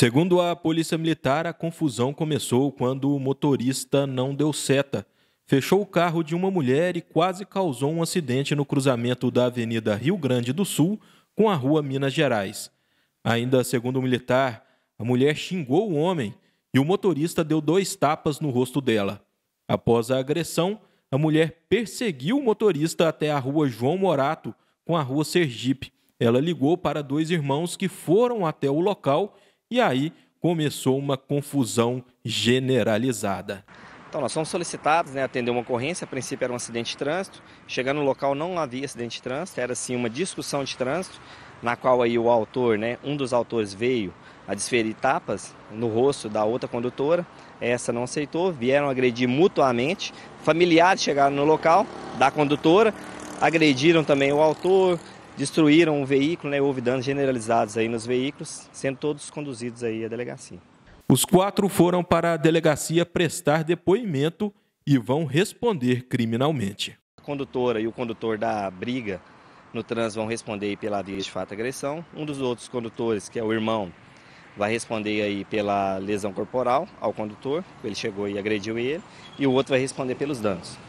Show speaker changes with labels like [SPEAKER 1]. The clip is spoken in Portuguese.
[SPEAKER 1] Segundo a Polícia Militar, a confusão começou quando o motorista não deu seta, fechou o carro de uma mulher e quase causou um acidente no cruzamento da Avenida Rio Grande do Sul com a Rua Minas Gerais. Ainda segundo o militar, a mulher xingou o homem e o motorista deu dois tapas no rosto dela. Após a agressão, a mulher perseguiu o motorista até a Rua João Morato com a Rua Sergipe. Ela ligou para dois irmãos que foram até o local e aí começou uma confusão generalizada. Então, nós somos
[SPEAKER 2] solicitados né, atender uma ocorrência, a princípio era um acidente de trânsito. Chegando no local não havia acidente de trânsito, era sim uma discussão de trânsito, na qual aí o autor, né, um dos autores veio a desferir tapas no rosto da outra condutora. Essa não aceitou, vieram agredir mutuamente. Familiares chegaram no local da condutora, agrediram também o autor, destruíram um veículo, né, houve danos generalizados aí nos veículos, sendo todos conduzidos aí à delegacia.
[SPEAKER 1] Os quatro foram para a delegacia prestar depoimento e vão responder criminalmente. A
[SPEAKER 2] condutora e o condutor da briga no trans vão responder pela via de fato agressão. Um dos outros condutores, que é o irmão, vai responder aí pela lesão corporal ao condutor, ele chegou e agrediu ele, e o outro vai responder pelos danos.